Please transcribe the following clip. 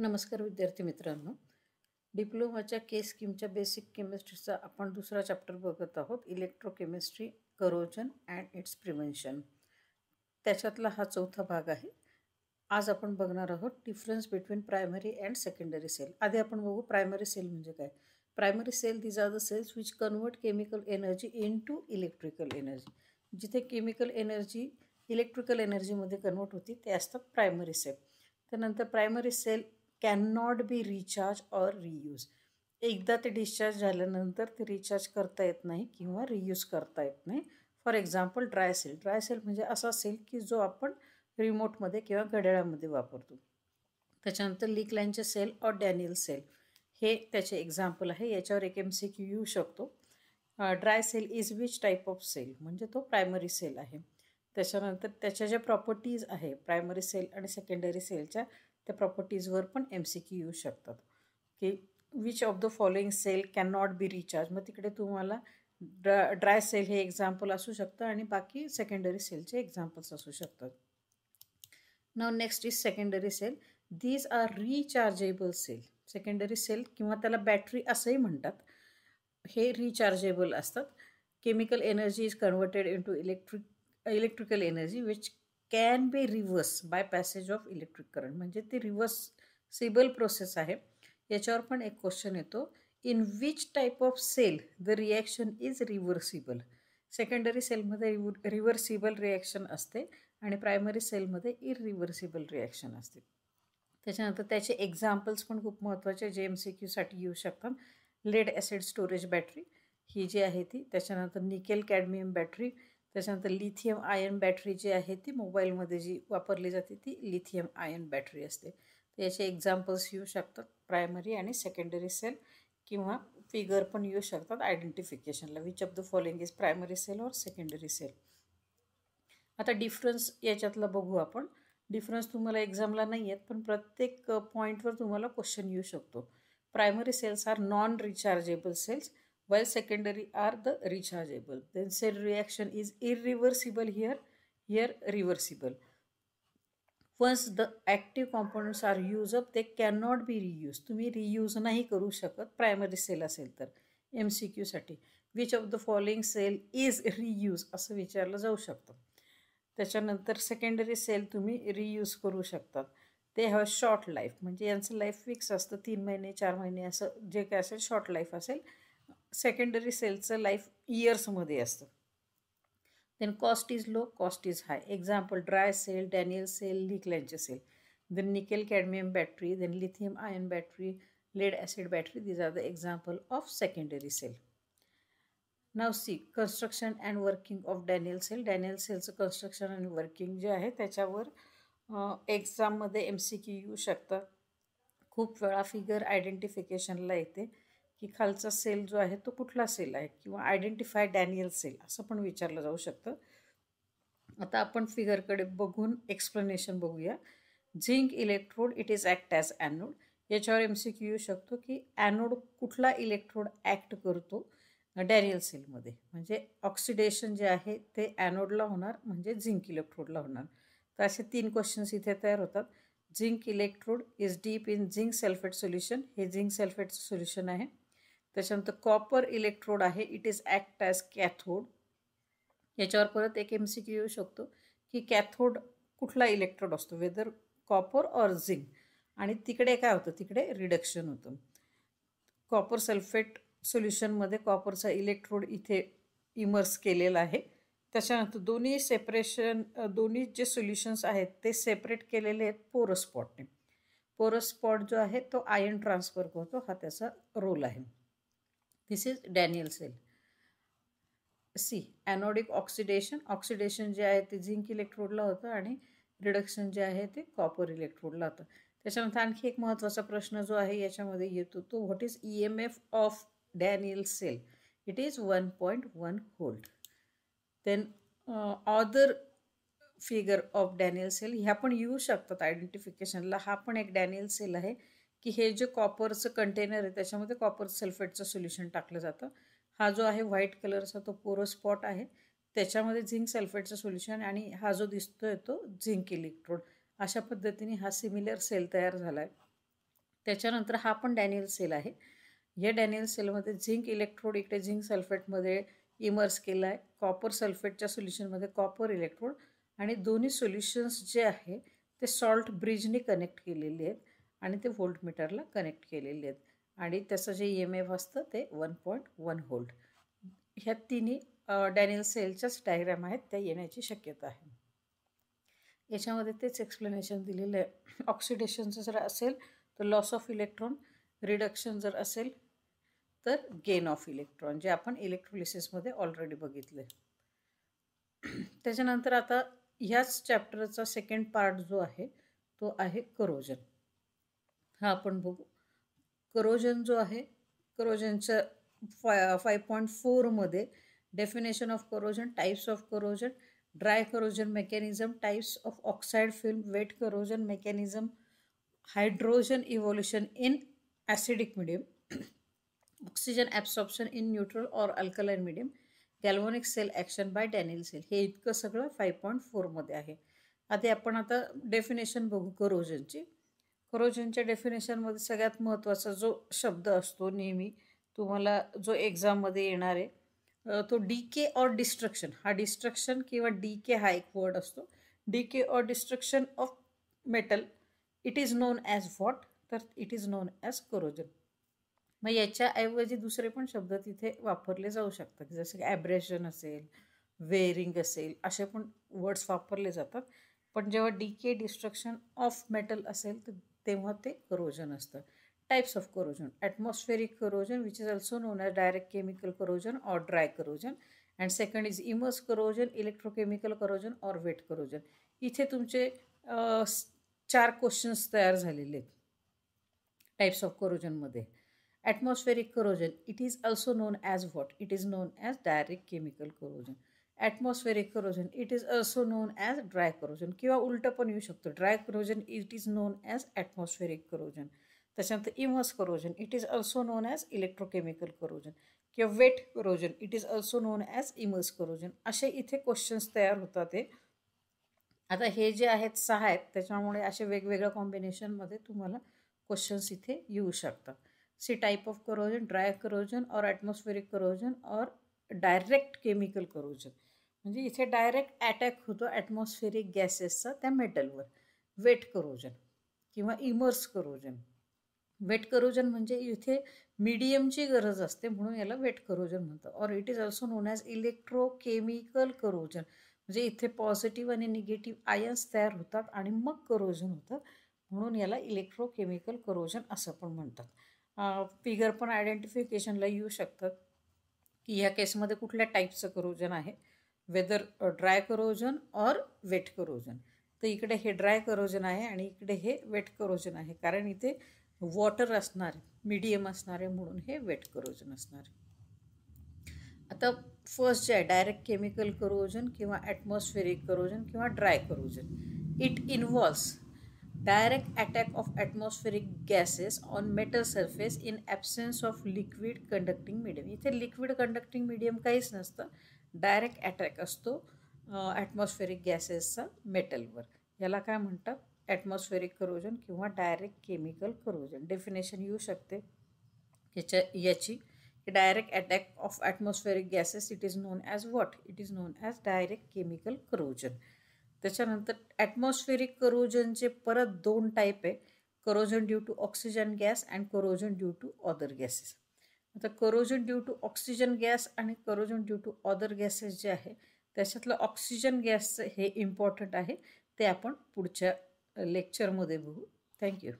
नमस्कार विद्यार्थी मित्रांनो डिप्लोमाच्या के स्कीमच्या बेसिक केमिस्ट्रीचा आपण दुसरा चॅप्टर बघत आहोत electrochemistry corrosion and its prevention त्याच्यातला हा चौथा भाग आहे आज आपण बघणार आहोत difference between primary and secondary cell आधी आपण बघू प्रायमरी सेल म्हणजे काय primary cell these are the cells which convert chemical energy into electrical energy जिथे केमिकल एनर्जी इलेक्ट्रिकल एनर्जीमध्ये कन्वर्ट होती ते असतात प्रायमरी सेल त्यानंतर primary cell can not be recharge or reuse एकदा ते डिस्चार्ज झाल्यानंतर ते रिचार्ज करता येत नाही किंवा रियूज करता येत नाही for example dry cell dry cell म्हणजे असा सेल की जो आपण रिमोटमध्ये किंवा घड्याळामध्ये वापरतो त्याच्यानंतर लीक लाईनचे सेल और डॅनियल सेल हे त्याचे एक्झाम्पल आहे याच्यावर एक एम सी क्यू येऊ शकतो dry cell is which type of cell म्हणजे तो प्रायमरी सेल आहे त्याच्यानंतर त्याच्या ज्या प्रॉपर्टीज आहे प्रायमरी सेल आणि सेकंडरी सेलच्या त्या प्रॉपर्टीजवर पण एम सी क्यू येऊ शकतात की which of the following cell can not be recharge मग तिकडे तुम्हाला ड्रा ड्राय सेल हे एक्झाम्पल असू शकतं आणि बाकी सेकंडरी सेलचे एक्झाम्पल्स असू शकतात न next is secondary cell these are rechargeable cell secondary cell किंवा त्याला बॅटरी असंही म्हणतात हे रिचार्जेबल असतात chemical energy is converted into electric electrical energy which can be reverse by passage of electric current म्हणजे ती सिबल प्रोसेस आहे याच्यावर पण एक क्वेश्चन येतो in which type of cell the reaction is reversible secondary सेलमध्ये रिव रिव्हर्सिबल रिॲक्शन असते आणि प्रायमरी सेलमध्ये इरिव्हर्सिबल रिॲक्शन असते त्याच्यानंतर त्याचे एक्झाम्पल्स पण खूप महत्त्वाचे जे एम सी क्यूसाठी येऊ शकतात लेड ॲसिड स्टोरेज बॅटरी ही जी आहे ती त्याच्यानंतर निकेल कॅडमियम बॅटरी त्याच्यानंतर लिथियम आयन बॅटरी जी आहे ती मोबाईलमध्ये जी वापरली जाते ती लिथियम आयन बॅटरी असते तर याचे एक्झाम्पल्स येऊ शकतात प्रायमरी आणि सेकंडरी सेल किंवा फिगर पण येऊ शकतात आयडेंटिफिकेशनला which of the following is primary cell और सेकंडरी सेल आता डिफरन्स याच्यातला बघू आपण डिफरन्स तुम्हाला एक्झामला नाही आहेत पण प्रत्येक पॉईंटवर तुम्हाला क्वेश्चन येऊ शकतो primary cells are non rechargeable cells while secondary are the rechargeable. Then cell reaction is irreversible here, here reversible. First the active components are use up ते कॅन नॉट बी रियूज तुम्ही reuse नाही करू शकत primary cell असेल तर M C क्यूसाठी which of the following cell is reuse असं विचारलं जाऊ शकतं त्याच्यानंतर सेकंडरी सेल तुम्ही रियूज करू शकतात ते हवं शॉर्ट लाईफ म्हणजे यांचं लाईफ फिक्स असतं तीन महिने चार महिने असं जे काय असेल शॉर्ट लाईफ असेल सेकंडरी सेलचं लाईफ इयर्समध्ये असतं then cost is low cost is high example dry cell Daniell cell Leclanche cell then nickel cadmium battery then lithium ion battery lead acid battery these are the example of secondary cell नाव सी construction and working of Daniell cell Daniell सेलचं construction and working जे आहे त्याच्यावर एक्झाममध्ये M C Q येऊ शकतं खूप वेळा फिगर आयडेंटिफिकेशनला येते की खालचा सेल जो आहे तो कुठला सेल आहे किंवा आयडेंटिफाय डॅनियल सेल असं पण विचारलं जाऊ शकतं आता आपण फिगरकडे बघून एक्सप्लेनेशन बघूया zinc electrode it is act as anode याच्यावर एम सी क्यू येऊ शकतो की ॲनोड कुठला इलेक्ट्रोड ॲक्ट करतो डॅनियल सेलमध्ये म्हणजे ऑक्सिडेशन जे आहे ते ॲनोडला होणार म्हणजे झिंक इलेक्ट्रोडला होणार तर असे तीन क्वेश्चन्स इथे तयार होतात zinc electrode is deep in zinc sulphate solution हे झिंक सल्फेटचं सोल्युशन आहे त्याच्यानंतर कॉपर इलेक्ट्रोड आहे it is act as cathode याच्यावर परत एक एम सी क्यू येऊ शकतो की कॅथोड कुठला इलेक्ट्रोड असतो वेदर कॉपर ऑर झिंक आणि तिकडे काय होतं तिकडे रिडक्शन होतं कॉपर सल्फेट सोल्युशनमध्ये कॉपरचा इलेक्ट्रोड इथे इमर्स केलेला आहे त्याच्यानंतर दोन्ही सेपरेशन दोन्ही जे सोल्युशन्स आहेत ते सेपरेट केलेले आहेत पोरस स्पॉट जो आहे तो आयन ट्रान्सफर करतो हा त्याचा रोल आहे this is Daniell cell see anodic oxidation oxidation जे आहे ते झिंक इलेक्ट्रोडला होतं आणि रिडक्शन जे आहे ते कॉपर इलेक्ट्रोडला होतं त्याच्यानंतर आणखी एक महत्त्वाचा प्रश्न जो आहे याच्यामध्ये येतो तो what is E M F of Daniell cell it is one point one hold then other figure of Daniell cell ह्या पण येऊ शकतात आयडेंटिफिकेशनला हा पण एक डॅनियल सेल आहे की हे जे कॉपरचं कंटेनर आहे त्याच्यामध्ये कॉपर सल्फेटचं सोल्युशन टाकलं जातं हा जो आहे व्हाईट कलरचा तो पोरो स्पॉट आहे त्याच्यामध्ये झिंक सल्फेटचं सोल्युशन आणि हा जो दिसतोय तो झिंक इलेक्ट्रोड अशा पद्धतीने हा सिमिलर सेल तयार झाला आहे त्याच्यानंतर हा पण डॅनियल सेल आहे या डॅनियल सेलमध्ये झिंक इलेक्ट्रोड इकडे झिंक सल्फेटमध्ये इमर्स केला आहे कॉपर सल्फेटच्या सोल्युशनमध्ये कॉपर इलेक्ट्रोड आणि दोन्ही सोल्युशन्स जे आहे ते सॉल्ट ब्रिजने कनेक्ट केलेले आहेत आणि ते व्होल्टमीटरला कनेक्ट केलेले आहेत आणि त्याचं जे ई एम एफ असतं ते वन पॉईंट वन व्होल्ट ह्या तिन्ही डॅनियल सेलच्याच डायग्रॅम आहेत त्या येण्याची शक्यता आहे याच्यामध्ये तेच एक्सप्लेनेशन दिलेलं आहे ऑक्सिडेशनचं जर असेल तर लॉस ऑफ इलेक्ट्रॉन रिडक्शन जर असेल तर गेन ऑफ इलेक्ट्रॉन जे आपण इलेक्ट्रोलिसिसमध्ये ऑलरेडी बघितले त्याच्यानंतर आता ह्याच चॅप्टरचा सेकंड पार्ट जो आहे तो आहे करोजन हा आपण बघू करोजन जो आहे करोजनच्या फाय फाय पॉईंट फोरमध्ये definition of corrosion types of corrosion dry corrosion mechanism types of oxide film wet corrosion mechanism hydrogen evolution in acidic medium oxygen absorption in neutral or alkaline medium galvanic cell action by Daniell cell हे इतकं सगळं five point फोरमध्ये आहे आधी आपण आता definition बघू करोजनची करोजनच्या डेफिनेशनमध्ये सगळ्यात महत्त्वाचा जो शब्द असतो नेहमी तुम्हाला जो एक्झाममध्ये येणार आहे तो डी के ऑर डिस्ट्रक्शन हा डिस्ट्रक्शन किंवा डी के हा एक वर्ड असतो decay or destruction of metal it is known as what तर it is known as corrosion मग याच्याऐवजी दुसरे पण शब्द तिथे वापरले जाऊ शकतात जसं की ॲब्रेशन असेल वेअरिंग असेल असे पण वर्ड्स वापरले जातात पण जेव्हा decay destruction of metal असेल तर तेव्हा ते करोजन असतं types of corrosion atmospheric corrosion which is also known as direct chemical corrosion or dry corrosion and second is immerse corrosion electrochemical corrosion or wet corrosion इथे तुमचे चार questions तयार झालेले आहेत टाईप्स ऑफ करोजनमध्ये atmospheric corrosion it is also known as what it is known as direct chemical corrosion atmospheric corrosion it is also known as dry corrosion किंवा उलटं पण येऊ शकतो dry corrosion it is known as atmospheric corrosion त्याच्यानंतर immerse corrosion it is also known as electrochemical corrosion किंवा wet corrosion it is also known as immerse corrosion असे इथे questions तयार होतात ते आता हे जे आहेत सहा आहेत त्याच्यामुळे असे वेगवेगळ्या कॉम्बिनेशनमध्ये तुम्हाला क्वेश्चन्स इथे येऊ शकतात see type of corrosion dry corrosion और ॲटमॉस्फेरिक करोजन और डायरेक्ट केमिकल करोजन म्हणजे इथे डायरेक्ट अटॅक होतो ॲटमॉस्फेरिक गॅसेसचा त्या मेटलवर वेट करोजन किंवा इमर्स करोजन वेट करोजन म्हणजे इथे मीडियमची गरज असते म्हणून याला वेट करोजन म्हणतात और it is also known as electrochemical corrosion म्हणजे इथे पॉझिटिव्ह आणि निगेटिव्ह आयन्स तयार होतात आणि मग करोजन होतं म्हणून याला इलेक्ट्रोकेमिकल करोजन असं पण म्हणतात फिगर पण आयडेंटिफिकेशनला येऊ शकतात की ह्या केसमध्ये कुठल्या टाईपचं करोजन आहे वेदर ड्राय करोजन और वेट करोजन तर इकडे हे ड्राय करोजन आहे आणि इकडे हे वेट करोजन आहे कारण इथे वॉटर असणार मीडियम असणारे म्हणून हे वेट करोजन असणार आता फर्स्ट जे आहे डायरेक्ट केमिकल करोजन किंवा ॲटमॉस्फेरिक करोजन किंवा dry corrosion it involves direct attack of atmospheric gases on metal surface in absence of liquid conducting medium इथे लिक्विड कंडक्टिंग मिडियम काहीच नसतं डायरेक्ट अटॅक असतो ॲटमॉस्फेरिक गॅसेसचा मेटलवर याला काय म्हणतात ॲटमॉस्फेरिक करोजन किंवा डायरेक्ट केमिकल करोजन डेफिनेशन येऊ शकते याच्या याची direct attack of atmospheric gases it is known as what it is known as direct chemical corrosion त्याच्यानंतर ॲटमॉस्फेरिक करोजनचे परत दोन टाईप आहे corrosion due to oxygen gas and corrosion due to other gases आता corrosion due to oxygen gas आणि corrosion due to other gases जे आहे त्याच्यातलं ऑक्सिजन गॅसचं हे इम्पॉर्टंट आहे ते आपण पुढच्या लेक्चरमध्ये बघू थँक्यू